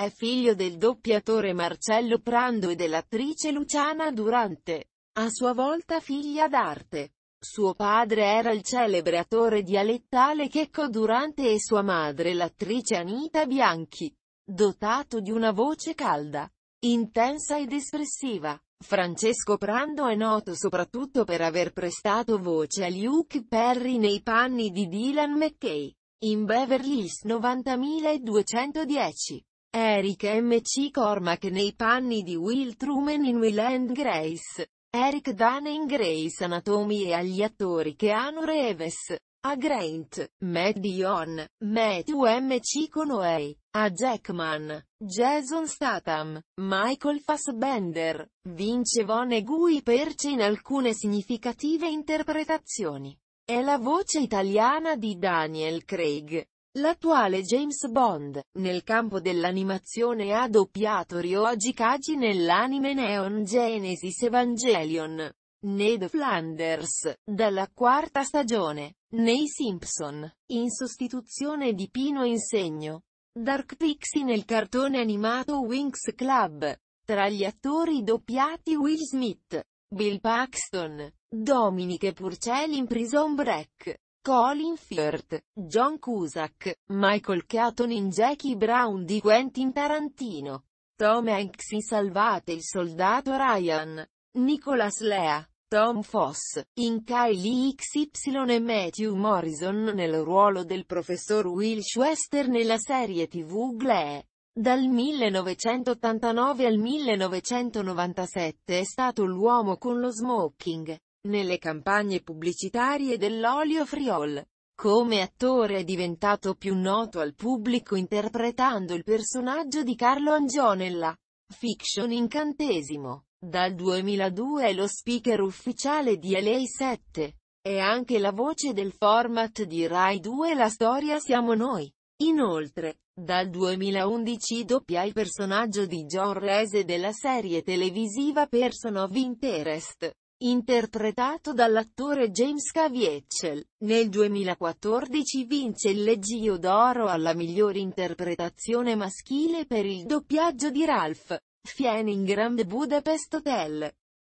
È figlio del doppiatore Marcello Prando e dell'attrice Luciana Durante, a sua volta figlia d'arte. Suo padre era il celebre attore dialettale Checco Durante e sua madre l'attrice Anita Bianchi, dotato di una voce calda, intensa ed espressiva. Francesco Prando è noto soprattutto per aver prestato voce a Luke Perry nei panni di Dylan McKay, in Beverly Hills 90210. Eric M.C. Cormack nei panni di Will Truman in Will and Grace. Eric Dane in Grace Anatomy e agli attori Keanu Reeves. A Grant, Matt Dion, Matthew M.C. Conway, a Jackman, Jason Statham, Michael Fassbender, Vince Von e Guy Perci in alcune significative interpretazioni. È la voce italiana di Daniel Craig, L'attuale James Bond, nel campo dell'animazione ha doppiato Ryoji Kaji nell'anime Neon Genesis Evangelion, Ned Flanders, dalla quarta stagione, nei Simpson, in sostituzione di Pino Insegno, Dark Pixie nel cartone animato Winx Club, tra gli attori doppiati Will Smith, Bill Paxton, Dominiche Purcell in Prison Break, Colin Firth, John Cusack, Michael Keaton in Jackie Brown di Quentin Tarantino, Tom Hanks in Salvate il soldato Ryan, Nicholas Lea, Tom Foss, in Kylie XY e Matthew Morrison nel ruolo del professor Will Schwester nella serie tv Glee. Dal 1989 al 1997 è stato l'uomo con lo smoking nelle campagne pubblicitarie dell'olio Friol. Come attore è diventato più noto al pubblico interpretando il personaggio di Carlo Angionella. Fiction incantesimo. Dal 2002 è lo speaker ufficiale di LA7. È anche la voce del format di Rai 2 La storia siamo noi. Inoltre, dal 2011 doppia il personaggio di John Rese della serie televisiva Person of Interest interpretato dall'attore James Caviezel. Nel 2014 vince il Leggio d'Oro alla miglior interpretazione maschile per il doppiaggio di Ralph Fiennes in Grand Budapest Hotel.